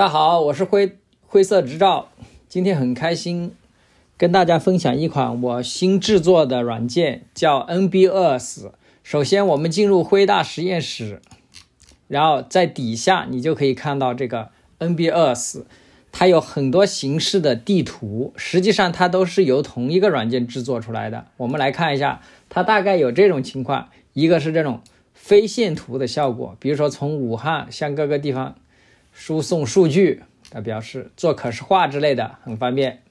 大家好，我是灰灰色执照，今天很开心跟大家分享一款我新制作的软件，叫 NBS。首先，我们进入灰大实验室，然后在底下你就可以看到这个 NBS，它有很多形式的地图，实际上它都是由同一个软件制作出来的。我们来看一下，它大概有这种情况，一个是这种非线图的效果，比如说从武汉向各个地方。输送数据，它表示做可视化之类的很方便。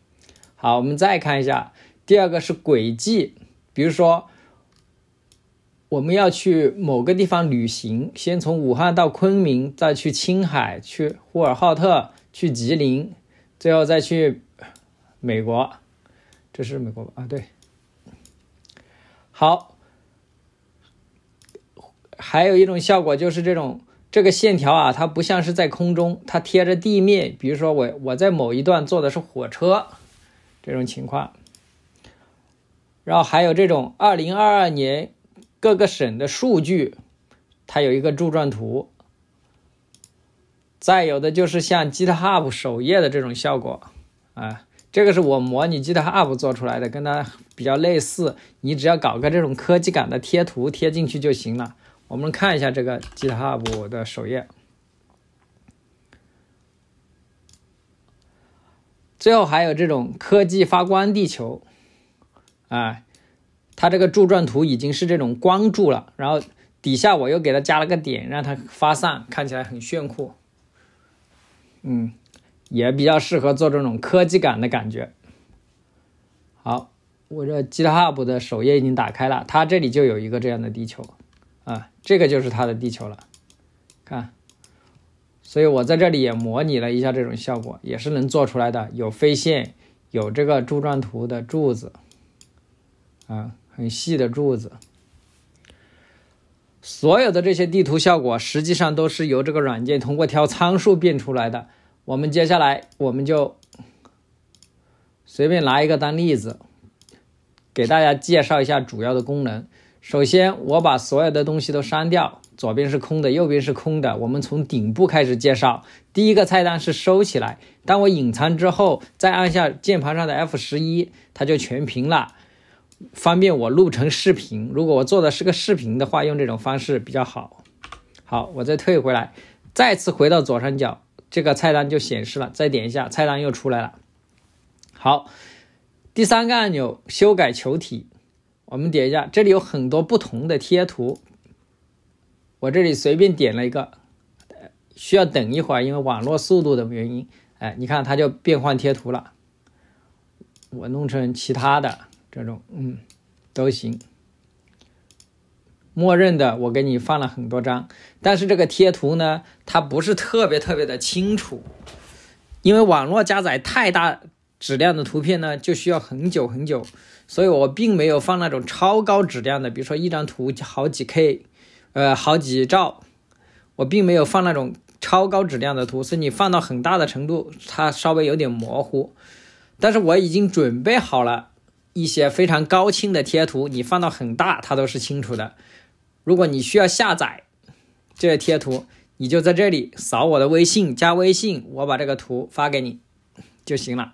好，我们再看一下第二个是轨迹，比如说我们要去某个地方旅行，先从武汉到昆明，再去青海，去呼和浩特，去吉林，最后再去美国，这是美国吧？啊，对。好，还有一种效果就是这种。这个线条啊，它不像是在空中，它贴着地面。比如说，我我在某一段坐的是火车，这种情况。然后还有这种二零二二年各个省的数据，它有一个柱状图。再有的就是像 GitHub 首页的这种效果，啊，这个是我模拟 GitHub 做出来的，跟它比较类似。你只要搞个这种科技感的贴图贴进去就行了。我们看一下这个 GitHub 的首页。最后还有这种科技发光地球，啊，它这个柱状图已经是这种光柱了，然后底下我又给它加了个点，让它发散，看起来很炫酷。嗯，也比较适合做这种科技感的感觉。好，我这 GitHub 的首页已经打开了，它这里就有一个这样的地球。这个就是它的地球了，看，所以我在这里也模拟了一下这种效果，也是能做出来的，有飞线，有这个柱状图的柱子，啊，很细的柱子。所有的这些地图效果，实际上都是由这个软件通过挑参数变出来的。我们接下来我们就随便拿一个当例子，给大家介绍一下主要的功能。首先，我把所有的东西都删掉，左边是空的，右边是空的。我们从顶部开始介绍。第一个菜单是收起来，当我隐藏之后，再按下键盘上的 F 十一，它就全屏了，方便我录成视频。如果我做的是个视频的话，用这种方式比较好。好，我再退回来，再次回到左上角，这个菜单就显示了。再点一下，菜单又出来了。好，第三个按钮，修改球体。我们点一下，这里有很多不同的贴图，我这里随便点了一个，需要等一会儿，因为网络速度的原因。哎，你看，它就变换贴图了。我弄成其他的这种，嗯，都行。默认的我给你放了很多张，但是这个贴图呢，它不是特别特别的清楚，因为网络加载太大质量的图片呢，就需要很久很久。所以我并没有放那种超高质量的，比如说一张图好几 K，呃，好几兆，我并没有放那种超高质量的图，所以你放到很大的程度，它稍微有点模糊。但是我已经准备好了一些非常高清的贴图，你放到很大，它都是清楚的。如果你需要下载这贴图，你就在这里扫我的微信，加微信，我把这个图发给你就行了。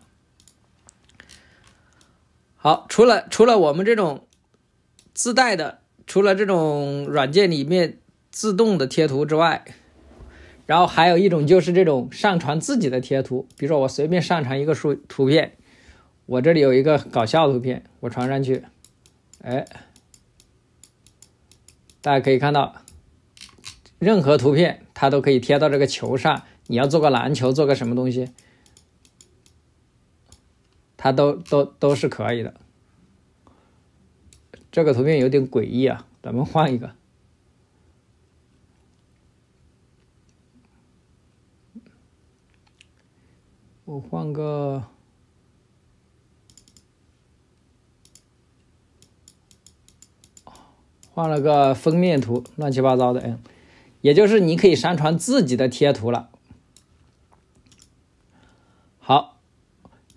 好，除了除了我们这种自带的，除了这种软件里面自动的贴图之外，然后还有一种就是这种上传自己的贴图。比如说我随便上传一个数图片，我这里有一个搞笑图片，我传上去，哎，大家可以看到，任何图片它都可以贴到这个球上。你要做个篮球，做个什么东西，它都都都是可以的。这个图片有点诡异啊，咱们换一个。我换个，换了个封面图，乱七八糟的。嗯，也就是你可以上传自己的贴图了。好，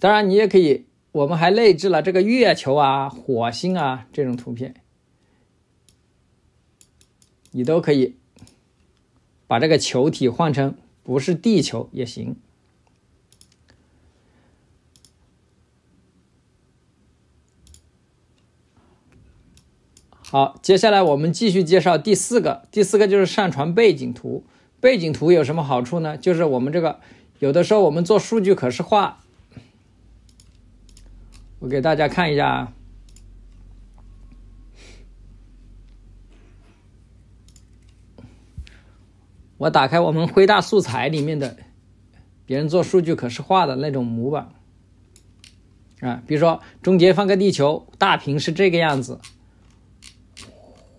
当然你也可以。我们还内置了这个月球啊、火星啊这种图片，你都可以把这个球体换成不是地球也行。好，接下来我们继续介绍第四个，第四个就是上传背景图。背景图有什么好处呢？就是我们这个有的时候我们做数据可视化。我给大家看一下，啊。我打开我们辉大素材里面的别人做数据可视化的那种模板啊，比如说中间放个地球，大屏是这个样子，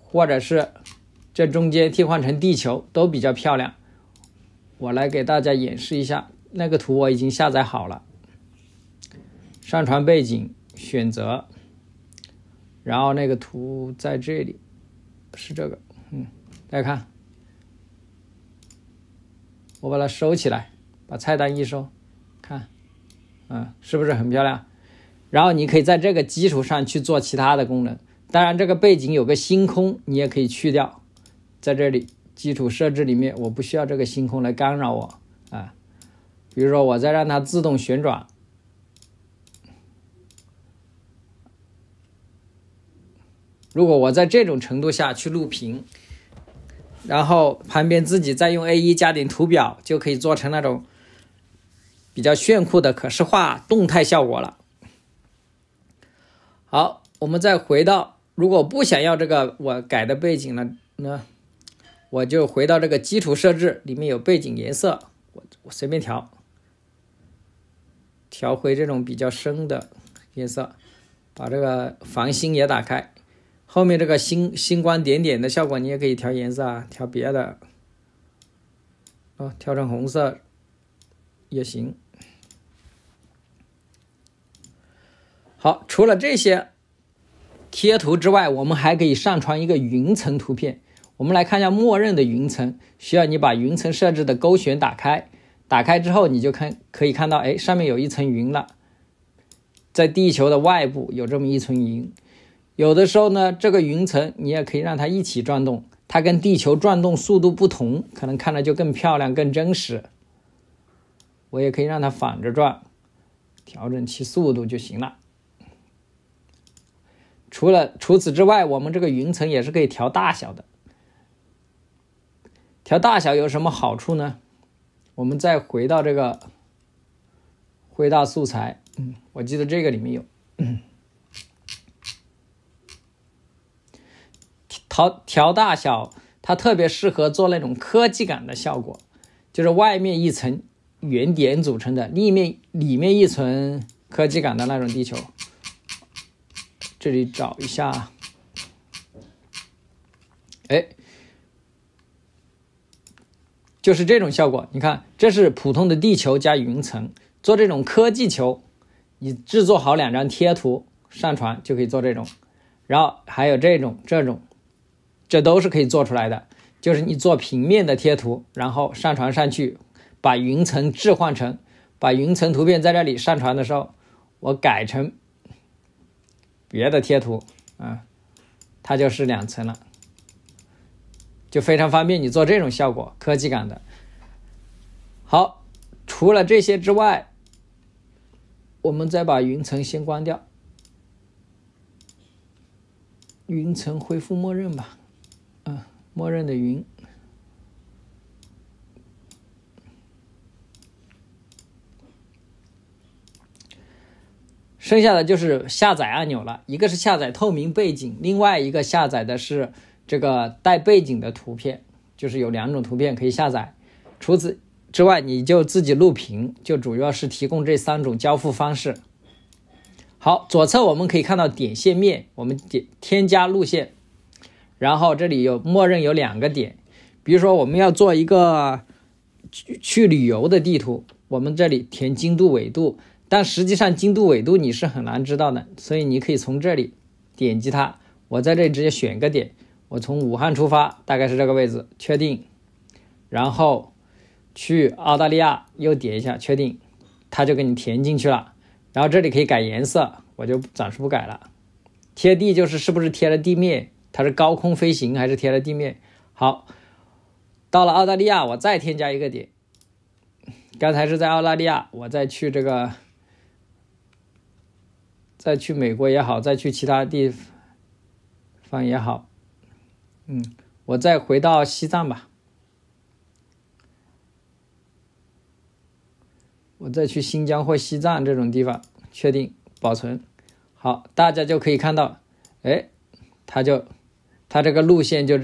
或者是这中间替换成地球都比较漂亮。我来给大家演示一下，那个图我已经下载好了。上传背景，选择，然后那个图在这里，是这个，嗯，大家看，我把它收起来，把菜单一收，看，啊，是不是很漂亮？然后你可以在这个基础上去做其他的功能。当然，这个背景有个星空，你也可以去掉，在这里基础设置里面，我不需要这个星空来干扰我，啊，比如说我再让它自动旋转。如果我在这种程度下去录屏，然后旁边自己再用 A 一加点图表，就可以做成那种比较炫酷的可视化动态效果了。好，我们再回到，如果不想要这个我改的背景了呢，我就回到这个基础设置里面有背景颜色，我我随便调，调回这种比较深的颜色，把这个房心也打开。后面这个星星光点点的效果，你也可以调颜色啊，调别的哦，调成红色也行。好，除了这些贴图之外，我们还可以上传一个云层图片。我们来看一下默认的云层，需要你把云层设置的勾选打开。打开之后，你就看可以看到，哎，上面有一层云了，在地球的外部有这么一层云。有的时候呢，这个云层你也可以让它一起转动，它跟地球转动速度不同，可能看着就更漂亮、更真实。我也可以让它反着转，调整其速度就行了。除了除此之外，我们这个云层也是可以调大小的。调大小有什么好处呢？我们再回到这个回到素材，嗯，我记得这个里面有。调大小，它特别适合做那种科技感的效果，就是外面一层圆点组成的，里面里面一层科技感的那种地球。这里找一下，哎，就是这种效果。你看，这是普通的地球加云层，做这种科技球，你制作好两张贴图上传就可以做这种。然后还有这种这种。这都是可以做出来的，就是你做平面的贴图，然后上传上去，把云层置换成，把云层图片在这里上传的时候，我改成别的贴图，啊，它就是两层了，就非常方便你做这种效果科技感的。好，除了这些之外，我们再把云层先关掉，云层恢复默认吧。默认的云，剩下的就是下载按钮了。一个是下载透明背景，另外一个下载的是这个带背景的图片，就是有两种图片可以下载。除此之外，你就自己录屏，就主要是提供这三种交付方式。好，左侧我们可以看到点线面，我们点添加路线。然后这里有默认有两个点，比如说我们要做一个去去旅游的地图，我们这里填经度纬度，但实际上经度纬度你是很难知道的，所以你可以从这里点击它，我在这里直接选个点，我从武汉出发，大概是这个位置，确定，然后去澳大利亚，又点一下确定，它就给你填进去了。然后这里可以改颜色，我就暂时不改了。贴地就是是不是贴了地面。它是高空飞行还是贴在地面？好，到了澳大利亚，我再添加一个点。刚才是在澳大利亚，我再去这个，再去美国也好，再去其他地方也好，嗯，我再回到西藏吧。我再去新疆或西藏这种地方，确定保存。好，大家就可以看到，哎，它就。它这个路线就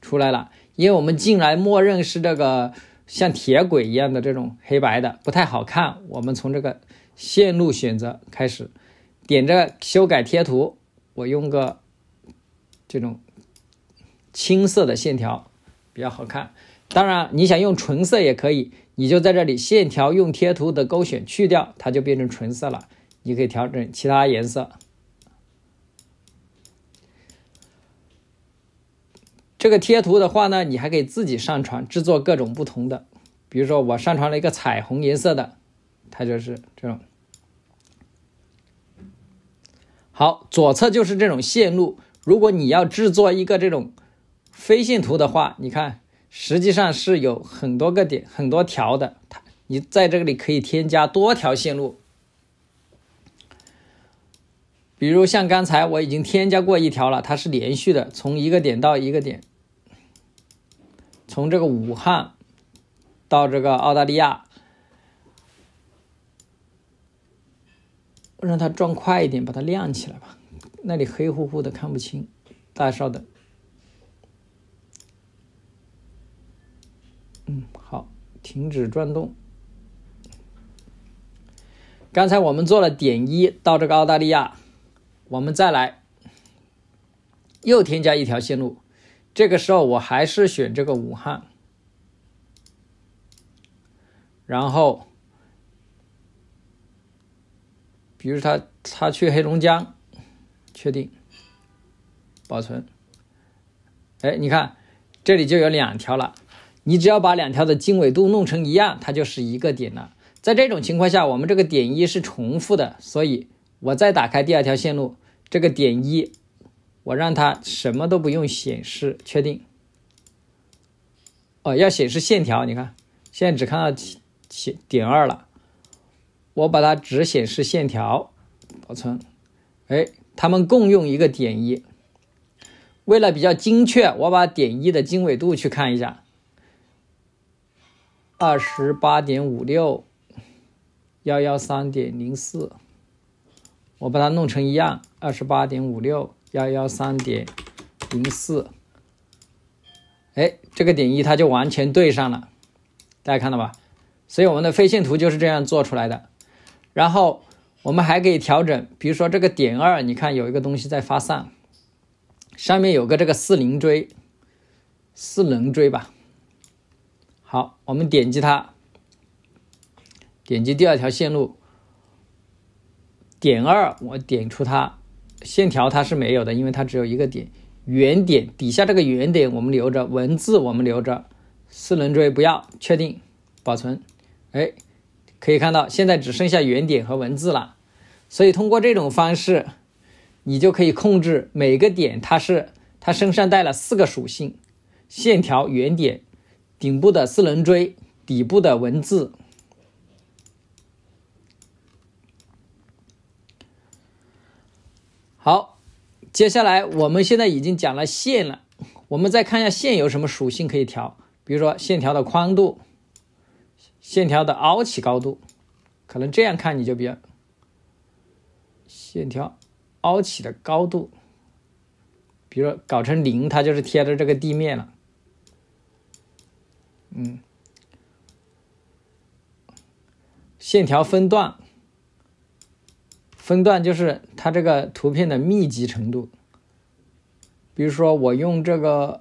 出来了，因为我们进来默认是这个像铁轨一样的这种黑白的，不太好看。我们从这个线路选择开始，点这修改贴图，我用个这种青色的线条比较好看。当然，你想用纯色也可以，你就在这里线条用贴图的勾选去掉，它就变成纯色了。你可以调整其他颜色。这个贴图的话呢，你还可以自己上传制作各种不同的。比如说，我上传了一个彩虹颜色的，它就是这种。好，左侧就是这种线路。如果你要制作一个这种飞线图的话，你看，实际上是有很多个点、很多条的。它，你在这里可以添加多条线路。比如像刚才我已经添加过一条了，它是连续的，从一个点到一个点。从这个武汉到这个澳大利亚，让它转快一点，把它亮起来吧。那里黑乎乎的，看不清。大家稍等。嗯，好，停止转动。刚才我们做了点一到这个澳大利亚，我们再来又添加一条线路。这个时候我还是选这个武汉，然后，比如他他去黑龙江，确定，保存。哎，你看这里就有两条了。你只要把两条的经纬度弄成一样，它就是一个点了。在这种情况下，我们这个点一是重复的，所以我再打开第二条线路，这个点一。我让它什么都不用显示，确定。哦，要显示线条，你看，现在只看到点点二了。我把它只显示线条，保存。哎，它们共用一个点一。为了比较精确，我把点一的经纬度去看一下：二十八点五六，幺幺三点零四。我把它弄成一样，二十八点五六。幺幺三点零四，哎，这个点一它就完全对上了，大家看到吧？所以我们的飞线图就是这样做出来的。然后我们还可以调整，比如说这个点二，你看有一个东西在发散，上面有个这个四棱锥，四棱锥吧。好，我们点击它，点击第二条线路，点二我点出它。线条它是没有的，因为它只有一个点，圆点底下这个圆点我们留着，文字我们留着，四棱锥不要，确定，保存，哎，可以看到现在只剩下圆点和文字了，所以通过这种方式，你就可以控制每个点，它是它身上带了四个属性：线条、圆点、顶部的四棱锥、底部的文字。好，接下来我们现在已经讲了线了，我们再看一下线有什么属性可以调，比如说线条的宽度、线条的凹起高度，可能这样看你就比较线条凹起的高度，比如说搞成零，它就是贴着这个地面了。嗯，线条分段。分段就是它这个图片的密集程度。比如说，我用这个，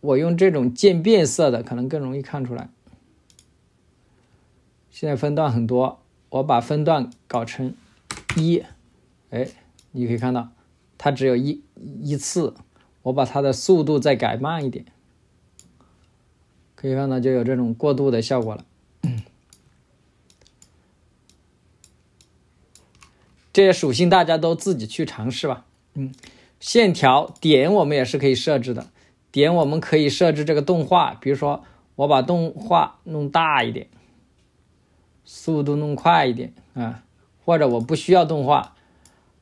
我用这种渐变色的，可能更容易看出来。现在分段很多，我把分段搞成一，哎，你可以看到它只有一一次。我把它的速度再改慢一点，可以看到就有这种过渡的效果了。这些属性大家都自己去尝试吧。嗯，线条点我们也是可以设置的。点我们可以设置这个动画，比如说我把动画弄大一点，速度弄快一点啊，或者我不需要动画。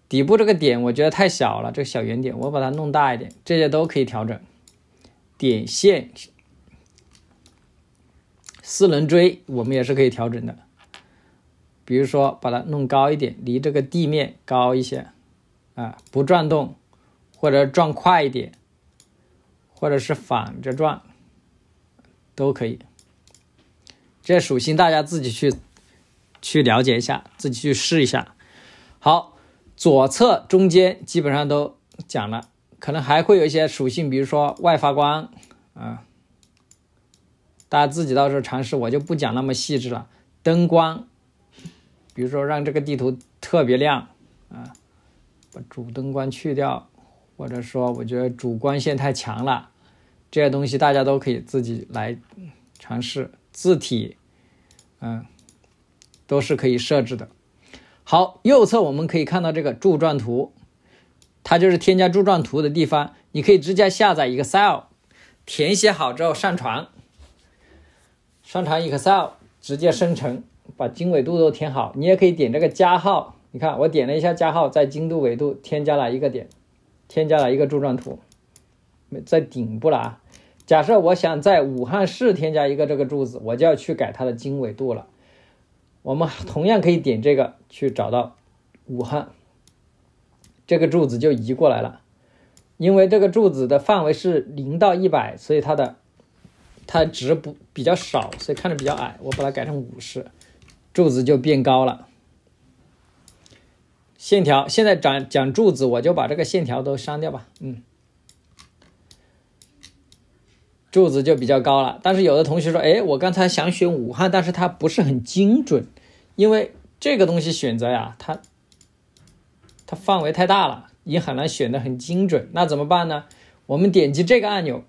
底部这个点我觉得太小了，这个小圆点我把它弄大一点，这些都可以调整。点线四棱锥我们也是可以调整的。比如说把它弄高一点，离这个地面高一些，啊，不转动，或者转快一点，或者是反着转，都可以。这属性大家自己去去了解一下，自己去试一下。好，左侧中间基本上都讲了，可能还会有一些属性，比如说外发光，啊，大家自己到时候尝试，我就不讲那么细致了。灯光。比如说让这个地图特别亮啊，把主灯光去掉，或者说我觉得主光线太强了，这些东西大家都可以自己来尝试。字体，嗯，都是可以设置的。好，右侧我们可以看到这个柱状图，它就是添加柱状图的地方。你可以直接下载 Excel，填写好之后上传，上传 Excel 直接生成。把经纬度都填好，你也可以点这个加号。你看，我点了一下加号，在精度纬度添加了一个点，添加了一个柱状图，在顶部了啊。假设我想在武汉市添加一个这个柱子，我就要去改它的经纬度了。我们同样可以点这个去找到武汉，这个柱子就移过来了。因为这个柱子的范围是零到一百，所以它的它值不比较少，所以看着比较矮。我把它改成五十。柱子就变高了。线条现在讲讲柱子，我就把这个线条都删掉吧。嗯，柱子就比较高了。但是有的同学说，哎，我刚才想选武汉，但是它不是很精准，因为这个东西选择呀，它它范围太大了，你很难选的很精准。那怎么办呢？我们点击这个按钮，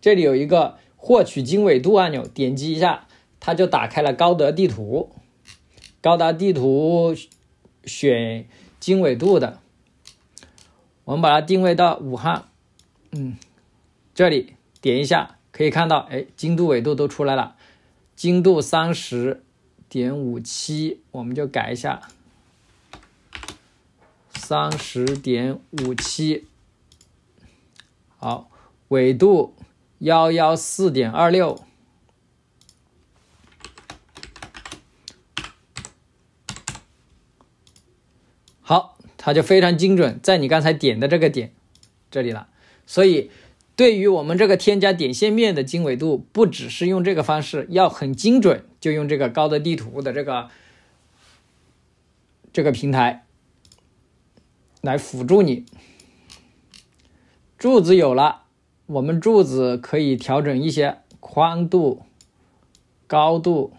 这里有一个获取经纬度按钮，点击一下，它就打开了高德地图。高达地图选经纬度的，我们把它定位到武汉，嗯，这里点一下，可以看到，哎，经度纬度都出来了，经度三十点五七，我们就改一下，三十点五七，好，纬度幺幺四点二六。它就非常精准，在你刚才点的这个点这里了。所以，对于我们这个添加点线面的经纬度，不只是用这个方式，要很精准，就用这个高德地图的这个这个平台来辅助你。柱子有了，我们柱子可以调整一些宽度、高度、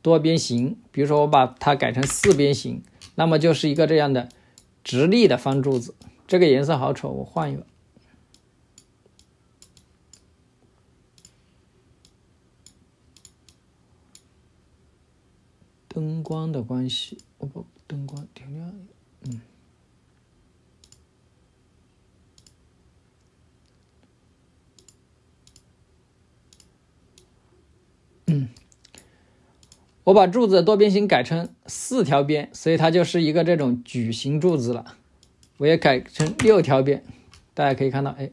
多边形。比如说，我把它改成四边形。那么就是一个这样的直立的方柱子，这个颜色好丑，我换一个。灯光的关系，我把灯光调亮。一点。我把柱子的多边形改成四条边，所以它就是一个这种矩形柱子了。我也改成六条边，大家可以看到，哎，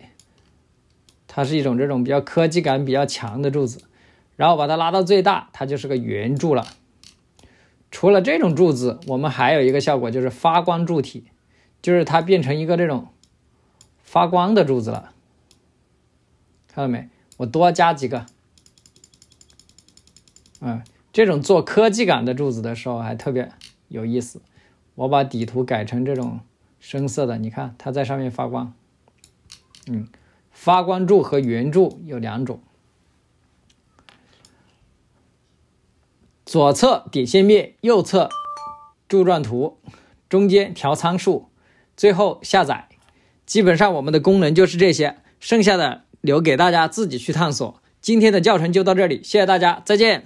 它是一种这种比较科技感比较强的柱子。然后把它拉到最大，它就是个圆柱了。除了这种柱子，我们还有一个效果就是发光柱体，就是它变成一个这种发光的柱子了。看到没？我多加几个，嗯。这种做科技感的柱子的时候还特别有意思。我把底图改成这种深色的，你看它在上面发光。嗯，发光柱和圆柱有两种。左侧点线面，右侧柱状图，中间调参数，最后下载。基本上我们的功能就是这些，剩下的留给大家自己去探索。今天的教程就到这里，谢谢大家，再见。